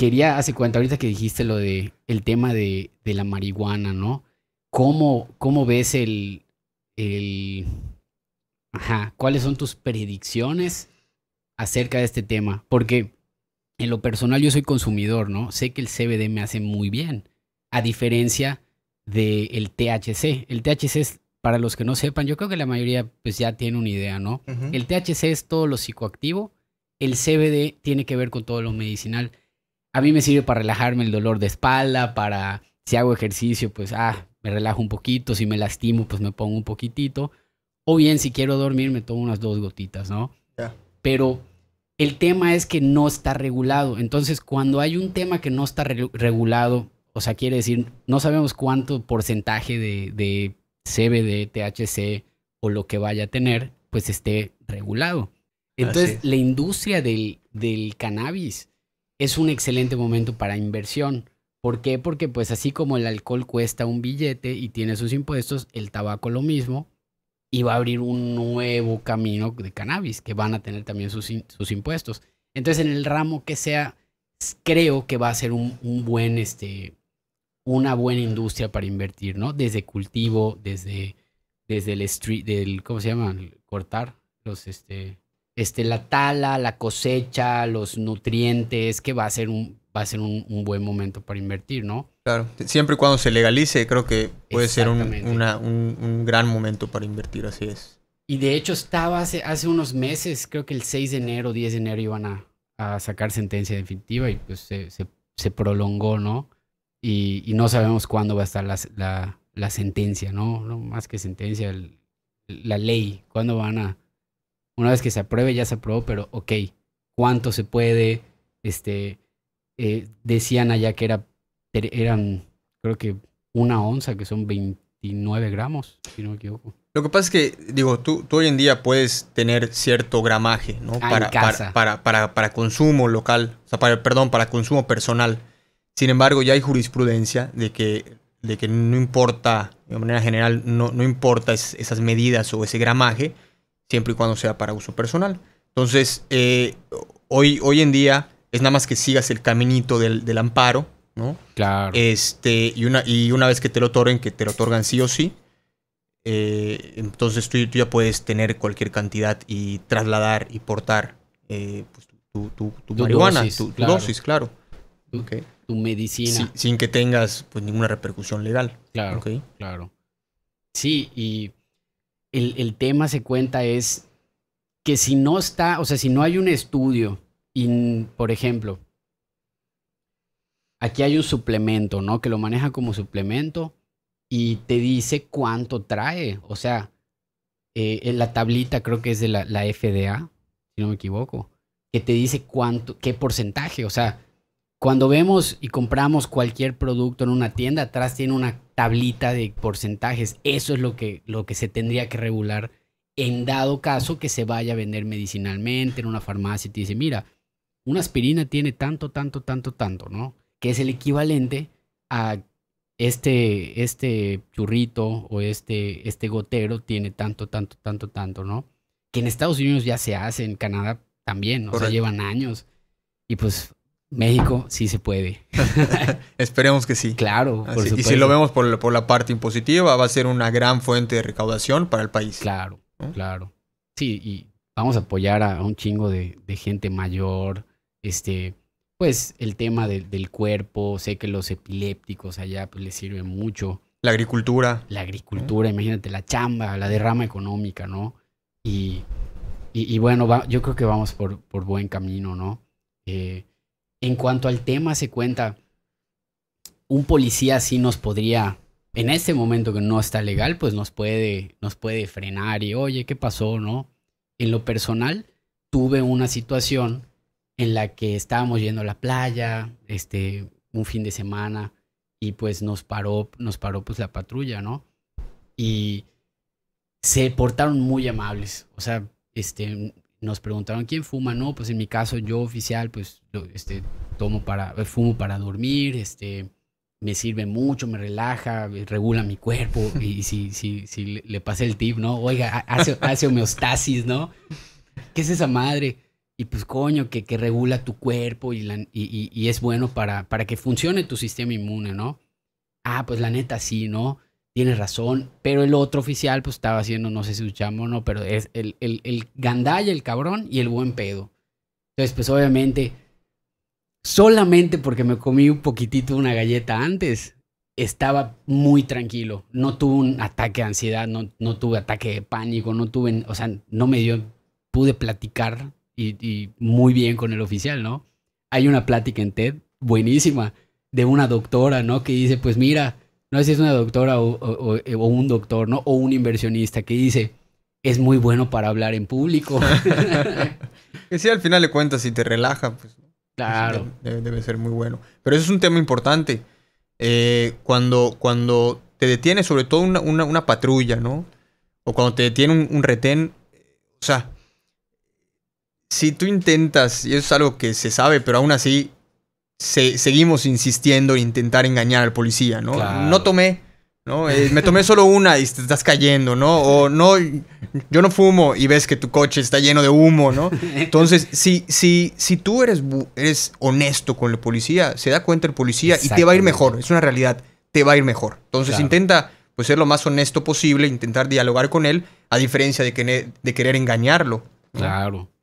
quería hace cuenta ahorita que dijiste lo de el tema de, la marihuana, ¿no? ¿Cómo, cómo ves el, el, Ajá, ¿cuáles son tus predicciones acerca de este tema? Porque en lo personal yo soy consumidor, ¿no? Sé que el CBD me hace muy bien, a diferencia del el THC. El THC es, para los que no sepan, yo creo que la mayoría pues ya tiene una idea, ¿no? El THC es todo lo psicoactivo, el CBD tiene que ver con todo lo medicinal a mí me sirve para relajarme el dolor de espalda, para si hago ejercicio, pues, ah, me relajo un poquito, si me lastimo, pues me pongo un poquitito. O bien, si quiero dormir, me tomo unas dos gotitas, ¿no? Pero el tema es que no está regulado. Entonces, cuando hay un tema que no está regulado, o sea, quiere decir, no sabemos cuánto porcentaje de, CBD, THC o lo que vaya a tener, pues esté regulado. Entonces, la industria del, del cannabis es un excelente momento para inversión. ¿Por qué? Porque pues así como el alcohol cuesta un billete y tiene sus impuestos, el tabaco lo mismo y va a abrir un nuevo camino de cannabis que van a tener también sus, sus impuestos. Entonces en el ramo que sea, creo que va a ser un, buen, este, una buena industria para invertir, ¿no? Desde cultivo, desde, desde el street, del, ¿cómo se llama? cortar los, este, este, la tala, la cosecha, los nutrientes, que va a ser un, va a ser un, buen momento para invertir, ¿no? Claro, siempre y cuando se legalice, creo que puede ser un, un, gran momento para invertir, así es. Y de hecho estaba hace, unos meses, creo que el 6 de enero, 10 de enero iban a, sacar sentencia definitiva y pues se, prolongó, ¿no? Y, no sabemos cuándo va a estar la, la, sentencia, ¿no? más que sentencia, la ley, cuándo van a una vez que se apruebe, ya se aprobó, pero ok, ¿cuánto se puede? Este, eh, decían allá que era, eran, creo que una onza, que son 29 gramos, si no me equivoco. Lo que pasa es que, digo, tú, tú hoy en día puedes tener cierto gramaje, ¿no? Ah, para, Para, para, para, consumo local, o sea, para, perdón, para consumo personal. Sin embargo, ya hay jurisprudencia de que, de que no importa, de manera general, no, no importa esas medidas o ese gramaje, siempre y cuando sea para uso personal. Entonces, eh, hoy, hoy en día es nada más que sigas el caminito del, amparo, ¿no? Claro. Este, y, una, y una vez que te lo otorguen, que te lo otorgan sí o sí, eh, entonces tú, ya puedes tener cualquier cantidad y trasladar y portar eh, pues, tu, tu, marihuana, dosis, tu, dosis, claro. Tu, medicina. sin que tengas pues, ninguna repercusión legal. Claro, claro. Sí, y el, tema se cuenta es que si no está, o sea, si no hay un estudio, por ejemplo, aquí hay un suplemento, ¿no? Que lo maneja como suplemento y te dice cuánto trae. O sea, eh, la tablita creo que es de la, la, FDA, si no me equivoco, que te dice cuánto, qué porcentaje. O sea, cuando vemos y compramos cualquier producto en una tienda, atrás tiene una tablita de porcentajes. Eso es lo que, lo que se tendría que regular en dado caso que se vaya a vender medicinalmente en una farmacia y te dice, mira, una aspirina tiene tanto, tanto, tanto, tanto, ¿no? Que es el equivalente a este, este churrito o este, este gotero tiene tanto, tanto, tanto, tanto, ¿no? Que en Estados Unidos ya se hace, en Canadá también, ¿no? o sea, llevan años. Y pues México sí se puede. Esperemos que sí. Claro, Y si lo vemos por, la parte impositiva, va a ser una gran fuente de recaudación para el país. Claro, claro. Sí, y vamos a apoyar a un chingo de, gente mayor, este, pues el tema del cuerpo, sé que los epilépticos allá pues, les sirve mucho. La agricultura. La agricultura, imagínate, la chamba, la derrama económica, ¿no? Y, y, y bueno, yo creo que vamos por, por buen camino, ¿no? en cuanto al tema se cuenta, un policía sí nos podría, en este momento que no está legal, pues nos puede, nos puede frenar y, oye, ¿qué pasó? ¿No? En lo personal, tuve una situación en la que estábamos yendo a la playa, este, un fin de semana, y pues nos paró, nos paró pues la patrulla, ¿no? Y se portaron muy amables, o sea, este, nos preguntaron quién fuma, no, pues en mi caso yo oficial, pues este, tomo para, eh, fumo para dormir, este, me sirve mucho, me relaja, eh, regula mi cuerpo y si, si, si le pasé el tip, ¿no? Oiga, hace, hace homeostasis, ¿no? ¿Qué es esa madre? Y pues coño, que, que regula tu cuerpo y, la, y, y, y, es bueno para, para que funcione tu sistema inmune, ¿no? Ah, pues la neta sí, ¿no? tienes razón, pero el otro oficial pues estaba haciendo, no sé si escuchamos o no, pero es el, el, el gandalla, el cabrón y el buen pedo. Entonces pues obviamente, solamente porque me comí un poquitito de una galleta antes, estaba muy tranquilo, no tuve un ataque de ansiedad, no, no tuve ataque de pánico, no tuve, o sea, no me dio, pude platicar y muy bien con el oficial, ¿no? Hay una plática en TED buenísima de una doctora, ¿no? Que dice, pues mira, no sé si es una doctora eh, o, un doctor, ¿no? O un inversionista que dice, es muy bueno para hablar en público. que sí, al final le cuentas, si te relaja, pues... Claro. Debe, ser muy bueno. Pero eso es un tema importante. Eh, cuando, cuando te detiene, sobre todo una, patrulla, ¿no? O cuando te detiene un, un retén, o sea, si tú intentas, y eso es algo que se sabe, pero aún así seguimos insistiendo e intentar engañar al policía, ¿no? No tomé, ¿no? Eh, me tomé solo una y te estás cayendo, ¿no? O no, yo no fumo y ves que tu coche está lleno de humo, ¿no? Entonces, si, si, si tú eres, eres honesto con el policía, se da cuenta el policía y te va a ir mejor, es una realidad, te va a ir mejor. Entonces, intenta pues ser lo más honesto posible, intentar dialogar con él, a diferencia de, que, de querer engañarlo. Claro.